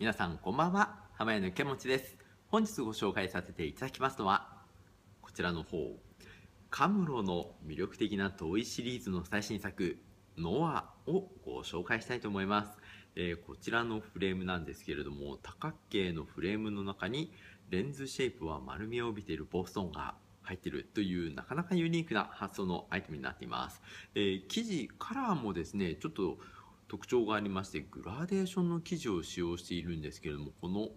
皆さんこんばんは浜屋の池もちです本日ご紹介させていただきますのはこちらの方カムロの魅力的な遠いシリーズの最新作ノアをご紹介したいと思います、えー、こちらのフレームなんですけれども多角形のフレームの中にレンズシェイプは丸みを帯びているボストンが入ってるというなかなかユニークな発想のアイテムになっています、えー、生地カラーもですねちょっと特徴がありましてグラデーションの生地を使用しているんですけれどもこの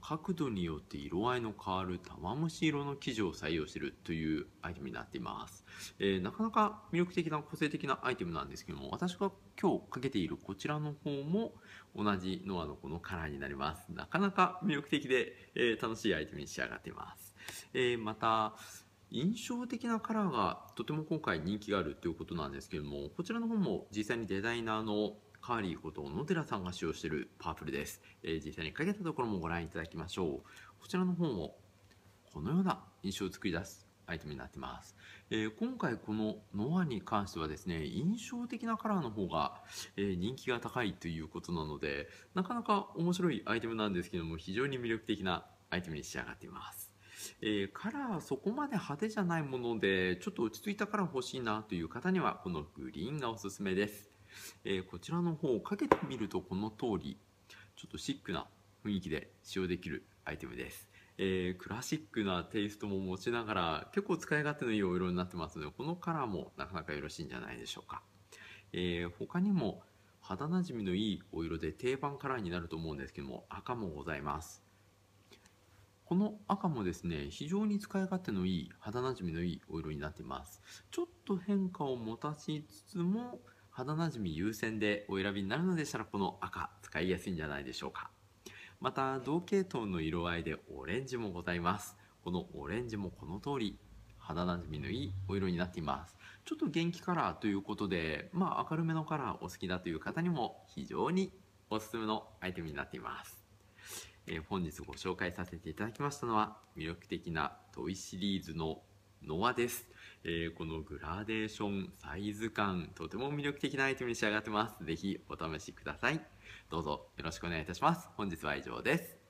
角度によって色合いの変わる玉虫色の生地を採用しているというアイテムになっています、えー、なかなか魅力的な個性的なアイテムなんですけども私が今日かけているこちらの方も同じノアのこのカラーになりますなかなか魅力的で、えー、楽しいアイテムに仕上がっています、えー、また印象的なカラーがとても今回人気があるということなんですけどもこちらの方も実際にデザイナーのカーリーこと野寺さんが使用しているパープルです、えー、実際にかけたところもご覧いただきましょうこちらの本をこのような印象を作り出すアイテムになってます、えー、今回このノアに関してはですね印象的なカラーの方が、えー、人気が高いということなのでなかなか面白いアイテムなんですけども非常に魅力的なアイテムに仕上がっていますえー、カラーはそこまで派手じゃないものでちょっと落ち着いたカラー欲しいなという方にはこのグリーンがおすすめですえー、こちらの方をかけてみるとこの通り、ちょっとシックな雰囲気で使用できるアイテムです。えー、クラシックなテイストも持ちながら結構使い勝手のいいお色になってますのでこのカラーもなかなかよろしいんじゃないでしょうか、えー、他にも肌なじみのいいお色で定番カラーになると思うんですけども赤もございますこの赤もですね非常に使い勝手のいい肌なじみのいいお色になっていますちょっと変化を持たしつつも肌なじみ優先でお選びになるのでしたらこの赤使いやすいんじゃないでしょうかまた同系統の色合いでオレンジもございますこのオレンジもこの通り肌なじみのいいお色になっていますちょっと元気カラーということでまあ明るめのカラーお好きだという方にも非常におすすめのアイテムになっていますえー、本日ご紹介させていただきましたのは魅力的なトイシリーズのノアです、えー、このグラデーションサイズ感とても魅力的なアイテムに仕上がってます是非お試しくださいどうぞよろしくお願いいたします本日は以上です